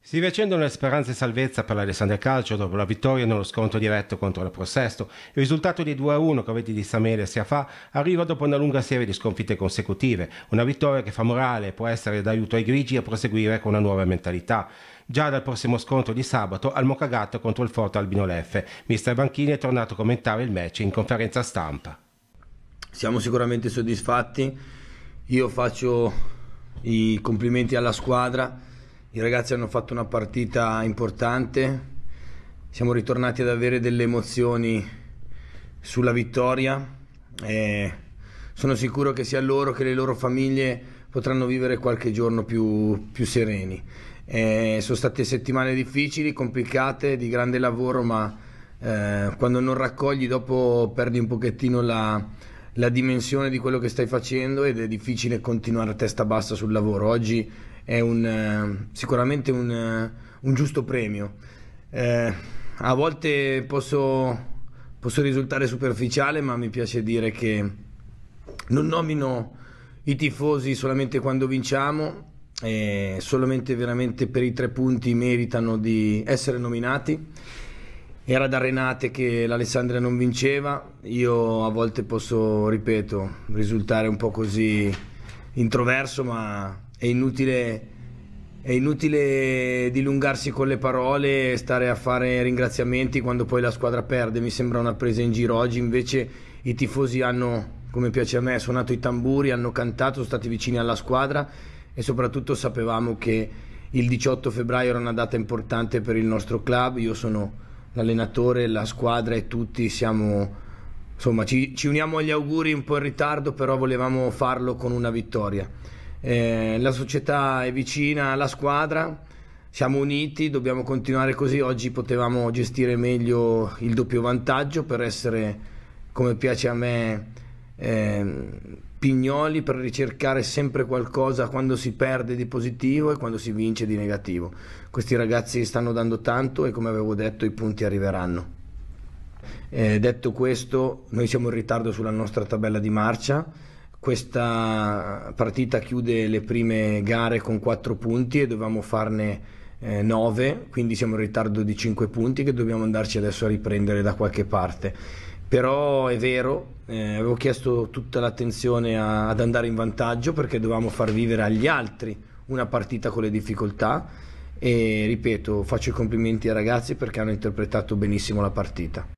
Si riaccendono le speranze e salvezza per l'Alessandria Calcio dopo la vittoria nello scontro diretto contro la Prosesto. Il risultato di 2-1 che avete di Samele e Siafà arriva dopo una lunga serie di sconfitte consecutive, una vittoria che fa morale e può essere d'aiuto ai grigi a proseguire con una nuova mentalità. Già dal prossimo scontro di sabato al Mocagato contro il Forte Albino Leffe, mister Banchini è tornato a commentare il match in conferenza stampa. Siamo sicuramente soddisfatti, io faccio i complimenti alla squadra i ragazzi hanno fatto una partita importante, siamo ritornati ad avere delle emozioni sulla vittoria e sono sicuro che sia loro che le loro famiglie potranno vivere qualche giorno più, più sereni. E sono state settimane difficili, complicate, di grande lavoro, ma eh, quando non raccogli dopo perdi un pochettino la, la dimensione di quello che stai facendo ed è difficile continuare a testa bassa sul lavoro. Oggi è un, eh, sicuramente un, eh, un, giusto premio. Eh, a volte posso, posso, risultare superficiale, ma mi piace dire che non nomino i tifosi solamente quando vinciamo, eh, solamente veramente per i tre punti meritano di essere nominati. Era da Renate che l'Alessandria non vinceva, io a volte posso, ripeto, risultare un po' così introverso, ma è inutile è inutile dilungarsi con le parole e stare a fare ringraziamenti quando poi la squadra perde, mi sembra una presa in giro. Oggi invece i tifosi hanno, come piace a me, suonato i tamburi, hanno cantato, sono stati vicini alla squadra e soprattutto sapevamo che il 18 febbraio era una data importante per il nostro club, io sono l'allenatore, la squadra e tutti siamo... Insomma, ci, ci uniamo agli auguri un po' in ritardo, però volevamo farlo con una vittoria eh, la società è vicina alla squadra, siamo uniti, dobbiamo continuare così. Oggi potevamo gestire meglio il doppio vantaggio per essere, come piace a me, eh, pignoli per ricercare sempre qualcosa quando si perde di positivo e quando si vince di negativo. Questi ragazzi stanno dando tanto e come avevo detto i punti arriveranno. Eh, detto questo, noi siamo in ritardo sulla nostra tabella di marcia questa partita chiude le prime gare con 4 punti e dovevamo farne 9, eh, quindi siamo in ritardo di 5 punti che dobbiamo andarci adesso a riprendere da qualche parte. Però è vero, eh, avevo chiesto tutta l'attenzione a, ad andare in vantaggio perché dovevamo far vivere agli altri una partita con le difficoltà e ripeto, faccio i complimenti ai ragazzi perché hanno interpretato benissimo la partita.